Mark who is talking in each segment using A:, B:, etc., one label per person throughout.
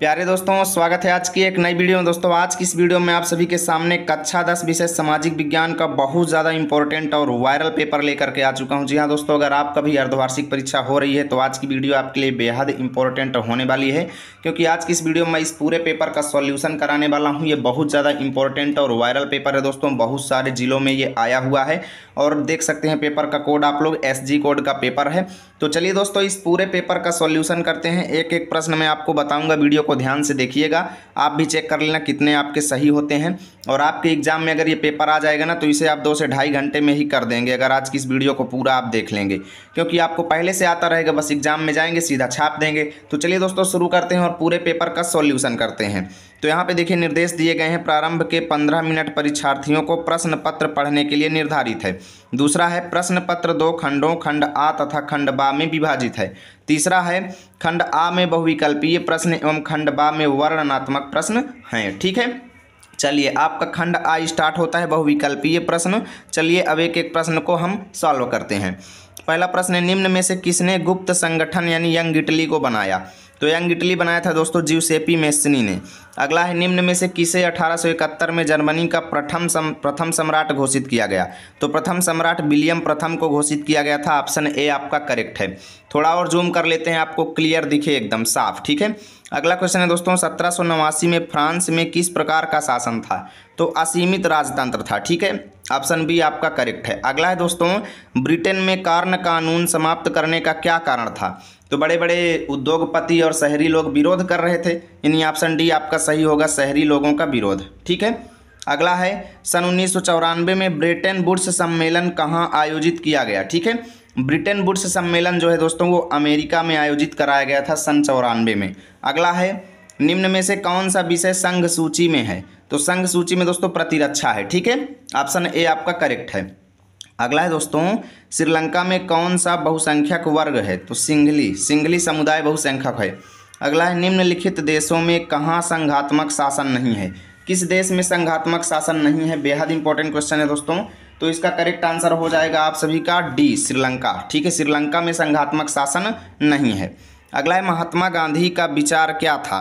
A: प्यारे दोस्तों स्वागत है आज की एक नई वीडियो में दोस्तों आज की इस वीडियो में आप सभी के सामने कक्षा दस विषय सामाजिक विज्ञान का बहुत ज़्यादा इंपॉर्टेंट और वायरल पेपर लेकर के आ चुका हूं जी हाँ दोस्तों अगर आपका भी अर्धवार्षिक परीक्षा हो रही है तो आज की वीडियो आपके लिए बेहद इंपॉर्टेंट होने वाली है क्योंकि आज की इस वीडियो में इस पूरे पेपर का सॉल्यूशन कराने वाला हूँ ये बहुत ज़्यादा इंपॉर्टेंट और वायरल पेपर है दोस्तों बहुत सारे जिलों में ये आया हुआ है और देख सकते हैं पेपर का कोड आप लोग एस कोड का पेपर है तो चलिए दोस्तों इस पूरे पेपर का सोल्यूशन करते हैं एक एक प्रश्न मैं आपको बताऊँगा वीडियो को ध्यान से देखिएगा आप भी चेक कर लेना कितने आपके सही होते हैं और आपके एग्ज़ाम में अगर ये पेपर आ जाएगा ना तो इसे आप दो से ढाई घंटे में ही कर देंगे अगर आज की इस वीडियो को पूरा आप देख लेंगे क्योंकि आपको पहले से आता रहेगा बस एग्ज़ाम में जाएंगे सीधा छाप देंगे तो चलिए दोस्तों शुरू करते हैं और पूरे पेपर का सोल्यूशन करते हैं तो यहाँ पे देखिए निर्देश दिए गए हैं प्रारंभ के पंद्रह मिनट परीक्षार्थियों को प्रश्न पत्र पढ़ने के लिए निर्धारित है दूसरा है प्रश्न पत्र दो खंडों खंड आ तथा खंड बा में विभाजित है तीसरा है खंड आ में बहुविकल्पीय प्रश्न एवं खंड बा में वर्णनात्मक प्रश्न हैं ठीक है चलिए आपका खंड आ स्टार्ट होता है बहुविकल्पीय प्रश्न चलिए अब एक एक प्रश्न को हम सॉल्व करते हैं पहला प्रश्न निम्न में से किसने गुप्त संगठन यानी यंग इटली को बनाया तो यंग इटली बनाया था दोस्तों जीवसेपी मेस्नी ने अगला है निम्न में से किसे 1871 में जर्मनी का प्रथम सम, प्रथम सम्राट घोषित किया गया तो प्रथम सम्राट विलियम प्रथम को घोषित किया गया था ऑप्शन ए आपका करेक्ट है थोड़ा और जूम कर लेते हैं आपको क्लियर दिखे एकदम साफ ठीक है अगला क्वेश्चन है दोस्तों सत्रह में फ्रांस में किस प्रकार का शासन था तो असीमित राजतंत्र था ठीक है ऑप्शन बी आपका करेक्ट है अगला है दोस्तों ब्रिटेन में कार्न कानून समाप्त करने का क्या कारण था तो बड़े बड़े उद्योगपति और शहरी लोग विरोध कर रहे थे यानी ऑप्शन डी आपका सही होगा शहरी लोगों का विरोध ठीक है अगला है सन उन्नीस में ब्रिटेन बुड्स सम्मेलन कहाँ आयोजित किया गया ठीक है ब्रिटेन बुड्स सम्मेलन जो है दोस्तों वो अमेरिका में आयोजित कराया गया था सन चौरानवे में अगला है निम्न में से कौन सा विषय संघ सूची में है तो संघ सूची में दोस्तों प्रतिरक्षा है ठीक है ऑप्शन ए आपका करेक्ट है अगला है दोस्तों श्रीलंका में कौन सा बहुसंख्यक वर्ग है तो सिंघली सिंघली समुदाय बहुसंख्यक है अगला है निम्नलिखित देशों में कहाँ संघात्मक शासन नहीं है किस देश में संघात्मक शासन नहीं है बेहद इंपॉर्टेंट क्वेश्चन है दोस्तों तो इसका करेक्ट आंसर हो जाएगा आप सभी का डी श्रीलंका ठीक है श्रीलंका में संघात्मक शासन नहीं है अगला है महात्मा गांधी का विचार क्या था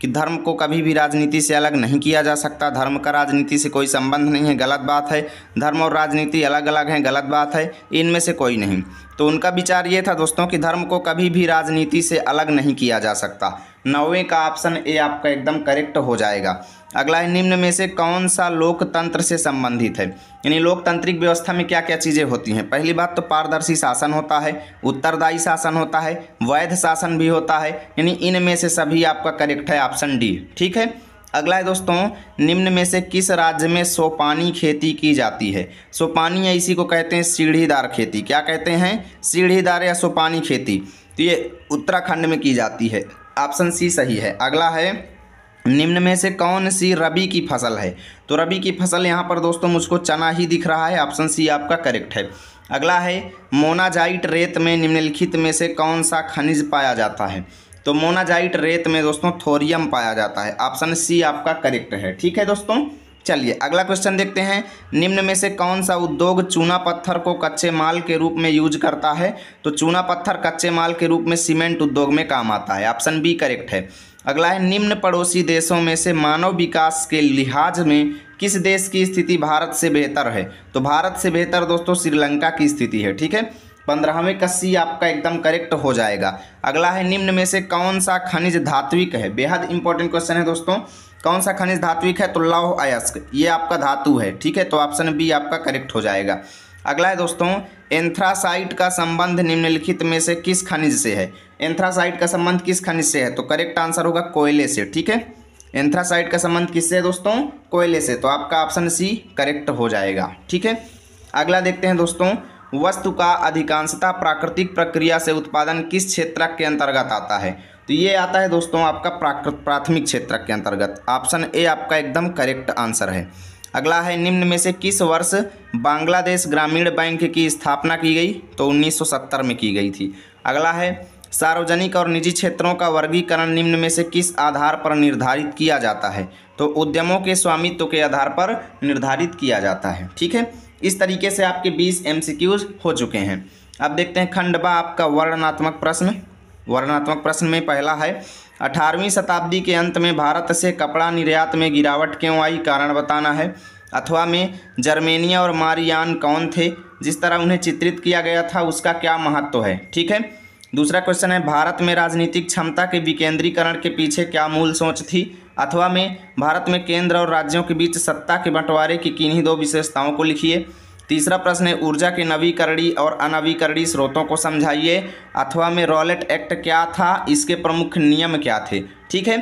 A: कि धर्म को कभी भी राजनीति से अलग नहीं किया जा सकता धर्म का राजनीति से कोई संबंध नहीं है गलत बात है धर्म और राजनीति अलग अलग हैं गलत बात है इनमें से कोई नहीं तो उनका विचार ये था दोस्तों कि धर्म को कभी भी राजनीति से अलग नहीं किया जा सकता नौवें का ऑप्शन ए आपका एकदम करेक्ट हो जाएगा अगला है निम्न में से कौन सा लोकतंत्र से संबंधित है यानी लोकतांत्रिक व्यवस्था में क्या क्या चीज़ें होती हैं पहली बात तो पारदर्शी शासन होता है उत्तरदायी शासन होता है वैध शासन भी होता है यानी इनमें से सभी आपका करेक्ट है ऑप्शन डी ठीक है अगला है दोस्तों निम्न में से किस राज्य में सोपानी खेती की जाती है सोपानी या इसी को कहते हैं सीढ़ीदार खेती क्या कहते हैं सीढ़ीदार या सोपानी खेती तो ये उत्तराखंड में की जाती है ऑप्शन सी सही है अगला है निम्न में से कौन सी रबी की फसल है तो रबी की फसल यहाँ पर दोस्तों मुझको चना ही दिख रहा है ऑप्शन सी आपका करेक्ट है अगला है मोनाजाइट रेत में निम्नलिखित में से कौन सा खनिज पाया जाता है तो मोनाजाइट रेत में दोस्तों थोरियम पाया जाता है ऑप्शन सी आपका करेक्ट है ठीक है दोस्तों चलिए अगला क्वेश्चन देखते हैं निम्न में से कौन सा उद्योग चूना पत्थर को कच्चे माल के रूप में यूज करता है तो चूना पत्थर कच्चे माल के रूप में सीमेंट उद्योग में काम आता है ऑप्शन बी करेक्ट है अगला है निम्न पड़ोसी देशों में से मानव विकास के लिहाज में किस देश की स्थिति भारत से बेहतर है तो भारत से बेहतर दोस्तों श्रीलंका की स्थिति है ठीक है पंद्रहवें का सी आपका एकदम करेक्ट हो जाएगा अगला है निम्न में से कौन सा खनिज धात्विक है बेहद इंपॉर्टेंट क्वेश्चन है दोस्तों कौन सा खनिज धात्विक है तो लौह अयस्क ये आपका धातु है ठीक है तो ऑप्शन बी आपका करेक्ट हो जाएगा अगला है दोस्तों एंथ्रासाइट का संबंध निम्नलिखित में से किस खनिज से है एंथ्रासाइट का संबंध किस खनिज से है तो करेक्ट आंसर होगा कोयले से ठीक है एंथ्रासाइट का संबंध किससे है दोस्तों कोयले से तो आपका ऑप्शन सी करेक्ट हो जाएगा ठीक है अगला देखते हैं दोस्तों वस्तु का अधिकांशता प्राकृतिक प्रक्रिया से उत्पादन किस क्षेत्र के अंतर्गत आता है तो ये आता है दोस्तों आपका प्राकृत प्राथमिक क्षेत्र के अंतर्गत ऑप्शन ए आपका एकदम करेक्ट आंसर है अगला है निम्न में से किस वर्ष बांग्लादेश ग्रामीण बैंक की स्थापना की गई तो 1970 में की गई थी अगला है सार्वजनिक और निजी क्षेत्रों का वर्गीकरण निम्न में से किस आधार पर निर्धारित किया जाता है तो उद्यमों के स्वामित्व के आधार पर निर्धारित किया जाता है ठीक है इस तरीके से आपके बीस एम हो चुके हैं अब देखते हैं खंडवा आपका वर्णनात्मक प्रश्न वर्णनात्मक प्रश्न में पहला है अठारहवीं शताब्दी के अंत में भारत से कपड़ा निर्यात में गिरावट क्यों आई कारण बताना है अथवा में जर्मेनिया और मारियान कौन थे जिस तरह उन्हें चित्रित किया गया था उसका क्या महत्व है ठीक है दूसरा क्वेश्चन है भारत में राजनीतिक क्षमता के विकेंद्रीकरण के पीछे क्या मूल सोच थी अथवा में भारत में केंद्र और राज्यों के बीच सत्ता के बंटवारे की किन्हीं दो विशेषताओं को लिखिए तीसरा प्रश्न है ऊर्जा के नवीकरणीय और अनवीकरणीय स्रोतों को समझाइए अथवा में रॉलेट एक्ट क्या था इसके प्रमुख नियम क्या थे ठीक है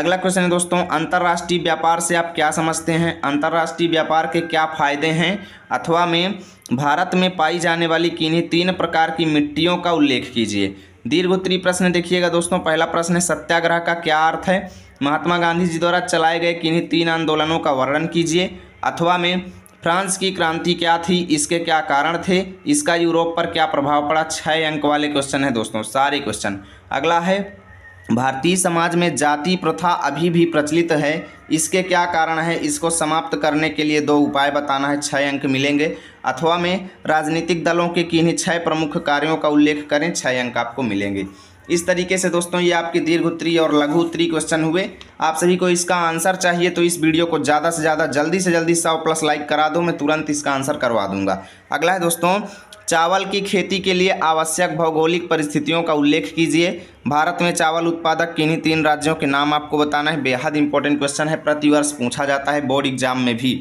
A: अगला क्वेश्चन है दोस्तों अंतर्राष्ट्रीय व्यापार से आप क्या समझते हैं अंतर्राष्ट्रीय व्यापार के क्या फ़ायदे हैं अथवा में भारत में पाई जाने वाली किन्हीं तीन प्रकार की मिट्टियों का उल्लेख कीजिए दीर्घ उत्तरी प्रश्न देखिएगा दोस्तों पहला प्रश्न है सत्याग्रह का क्या अर्थ है महात्मा गांधी जी द्वारा चलाए गए किन्हीं तीन आंदोलनों का वर्णन कीजिए अथवा में फ्रांस की क्रांति क्या थी इसके क्या कारण थे इसका यूरोप पर क्या प्रभाव पड़ा छः अंक वाले क्वेश्चन है दोस्तों सारे क्वेश्चन अगला है भारतीय समाज में जाति प्रथा अभी भी प्रचलित है इसके क्या कारण है इसको समाप्त करने के लिए दो उपाय बताना है छः अंक मिलेंगे अथवा में राजनीतिक दलों के किन्हीं छः प्रमुख कार्यों का उल्लेख करें छः अंक आपको मिलेंगे इस तरीके से दोस्तों ये आपके दीर्घ उत्तरी और लघु उत्तरी क्वेश्चन हुए आप सभी को इसका आंसर चाहिए तो इस वीडियो को ज़्यादा से ज़्यादा जल्दी से जल्दी सौ प्लस लाइक करा दो मैं तुरंत इसका आंसर करवा दूंगा अगला है दोस्तों चावल की खेती के लिए आवश्यक भौगोलिक परिस्थितियों का उल्लेख कीजिए भारत में चावल उत्पादक किन्हीं तीन राज्यों के नाम आपको बताना है बेहद इंपॉर्टेंट क्वेश्चन है प्रतिवर्ष पूछा जाता है बोर्ड एग्जाम में भी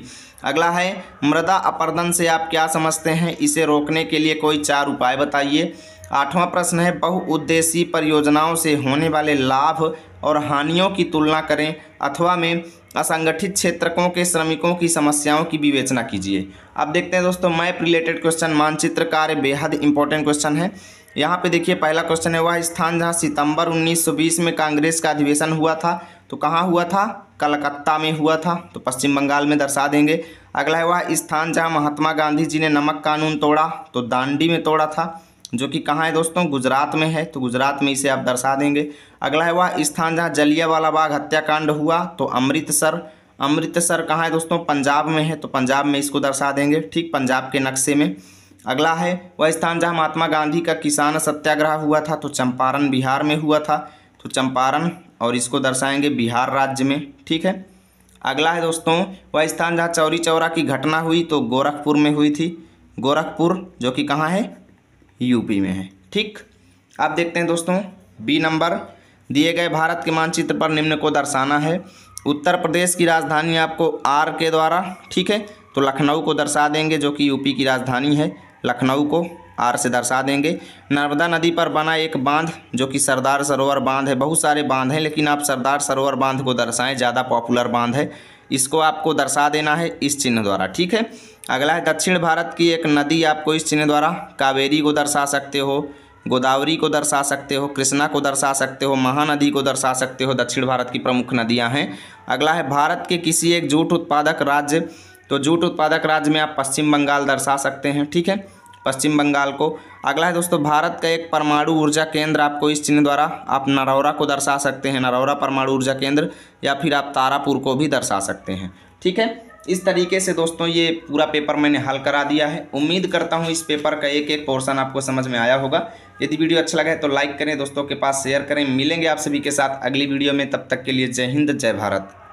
A: अगला है मृदा अपर्दन से आप क्या समझते हैं इसे रोकने के लिए कोई चार उपाय बताइए आठवां प्रश्न है बहुउद्देशीय परियोजनाओं से होने वाले लाभ और हानियों की तुलना करें अथवा में असंगठित क्षेत्रकों के श्रमिकों की समस्याओं की विवेचना कीजिए अब देखते हैं दोस्तों मैप रिलेटेड क्वेश्चन मानचित्र कार्य बेहद इंपॉर्टेंट क्वेश्चन है यहाँ पे देखिए पहला क्वेश्चन है वह स्थान जहाँ सितंबर 1920 में कांग्रेस का अधिवेशन हुआ था तो कहाँ हुआ था कलकत्ता में हुआ था तो पश्चिम बंगाल में दर्शा देंगे अगला है वह स्थान जहाँ महात्मा गांधी जी ने नमक कानून तोड़ा तो दांडी में तोड़ा था जो कि कहाँ है दोस्तों गुजरात में है तो गुजरात में इसे आप दर्शा देंगे अगला है वह स्थान जहाँ जलियावाला बाग हत्याकांड हुआ तो अमृतसर अमृतसर कहाँ है दोस्तों पंजाब में है तो पंजाब में इसको दर्शा देंगे ठीक पंजाब के नक्शे में अगला है वह स्थान जहाँ महात्मा गांधी का किसान सत्याग्रह हुआ था तो चंपारण बिहार में हुआ था तो चंपारण और इसको दर्शाएंगे बिहार राज्य में ठीक है अगला है दोस्तों वह स्थान जहाँ चौरी चौरा की घटना हुई तो गोरखपुर में हुई थी गोरखपुर जो कि कहाँ है यूपी में है ठीक आप देखते हैं दोस्तों बी नंबर दिए गए भारत के मानचित्र पर निम्न को दर्शाना है उत्तर प्रदेश की राजधानी आपको आर के द्वारा ठीक है तो लखनऊ को दर्शा देंगे जो कि यूपी की राजधानी है लखनऊ को आर से दर्शा देंगे नर्मदा नदी पर बना एक बांध जो कि सरदार सरोवर बांध है बहुत सारे बांध हैं लेकिन आप सरदार सरोवर बांध को दर्शाएं ज़्यादा पॉपुलर बांध है इसको आपको दर्शा देना है इस चिन्ह द्वारा ठीक है अगला है दक्षिण भारत की एक नदी आपको इस चिन्ह द्वारा कावेरी को दर्शा सकते हो गोदावरी को दर्शा सकते हो कृष्णा को दर्शा सकते हो महानदी को दर्शा सकते हो दक्षिण भारत की प्रमुख नदियां हैं अगला है भारत के किसी एक जूट उत्पादक राज्य तो जूट उत्पादक राज्य में आप पश्चिम बंगाल दर्शा सकते हैं ठीक है पश्चिम बंगाल को अगला है दोस्तों भारत का एक परमाणु ऊर्जा केंद्र आपको इस चिन्ह द्वारा आप नरौरा को दर्शा सकते हैं नरौरा परमाणु ऊर्जा केंद्र या फिर आप तारापुर को भी दर्शा सकते हैं ठीक है इस तरीके से दोस्तों ये पूरा पेपर मैंने हल करा दिया है उम्मीद करता हूँ इस पेपर का एक एक पोर्शन आपको समझ में आया होगा यदि वीडियो अच्छा लगा है तो लाइक करें दोस्तों के पास शेयर करें मिलेंगे आप सभी के साथ अगली वीडियो में तब तक के लिए जय हिंद जय भारत